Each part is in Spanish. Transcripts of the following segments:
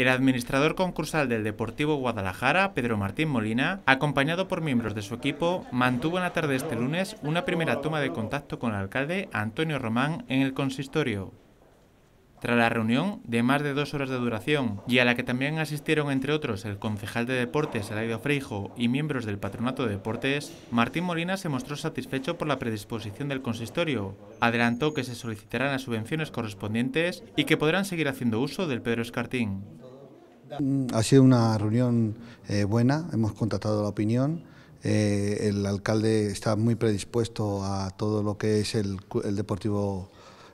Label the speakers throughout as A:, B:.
A: El administrador concursal del Deportivo Guadalajara, Pedro Martín Molina, acompañado por miembros de su equipo, mantuvo en la tarde este lunes una primera toma de contacto con el alcalde Antonio Román en el consistorio. Tras la reunión, de más de dos horas de duración, y a la que también asistieron entre otros el concejal de deportes Eladio Freijo y miembros del patronato de deportes, Martín Molina se mostró satisfecho por la predisposición del consistorio. Adelantó que se solicitarán las subvenciones correspondientes y que podrán seguir haciendo uso del Pedro Escartín.
B: Mm, ha sido una reunión eh, buena, hemos contratado la opinión. Eh, el alcalde está muy predispuesto a todo lo que es el, el Deportivo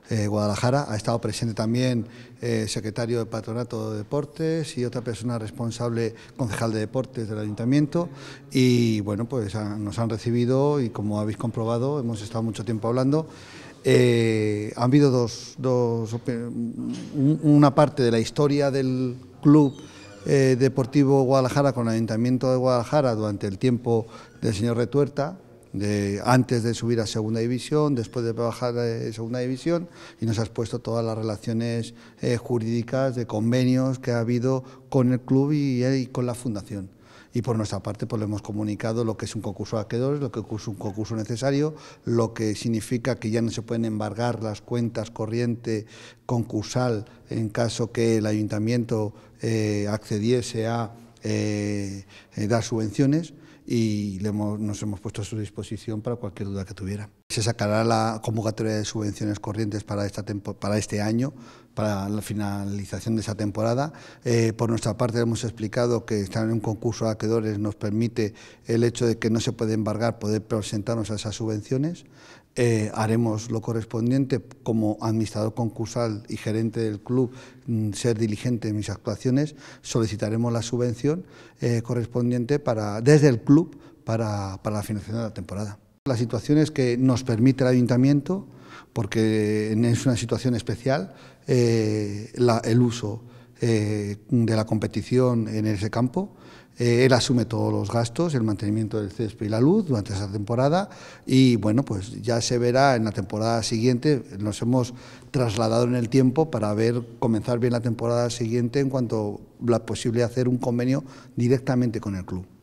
B: eh, Guadalajara. Ha estado presente también eh, secretario de Patronato de Deportes y otra persona responsable, concejal de Deportes del Ayuntamiento. Y bueno, pues nos han recibido y como habéis comprobado, hemos estado mucho tiempo hablando. Eh, han habido dos, dos, una parte de la historia del club deportivo Guadalajara con el Ayuntamiento de Guadalajara durante el tiempo del señor Retuerta, antes de subir a segunda división, después de bajar a segunda división, y nos has puesto todas las relaciones eh, jurídicas, de convenios que ha habido con el club eh, y, con la fundación. Y por nuestra parte, pues le hemos comunicado lo que es un concurso de acreedores, lo que es un concurso necesario, lo que significa que ya no se pueden embargar las cuentas corriente concursal en caso que el ayuntamiento eh, accediese a dar subvenciones y nos hemos puesto a su disposición para cualquier duda que tuviera se sacará la convocatoria de subvenciones corrientes para, esta para este año, para la finalización de esa temporada. Eh, por nuestra parte hemos explicado que estar en un concurso de acreedores nos permite el hecho de que no se puede embargar poder presentarnos a esas subvenciones. Eh, haremos lo correspondiente como administrador concursal y gerente del club, mm, ser diligente en mis actuaciones, solicitaremos la subvención eh, correspondiente para, desde el club para, para la finalización de la temporada. La situación es que nos permite el ayuntamiento, porque es una situación especial, eh, el uso eh, de la competición en ese campo. Eh, él asume todos los gastos, el mantenimiento del césped y la luz durante esa temporada y bueno, pues ya se verá en la temporada siguiente, nos hemos trasladado en el tiempo para ver comenzar bien la temporada siguiente en cuanto a la posibilidad de hacer un convenio directamente con el club.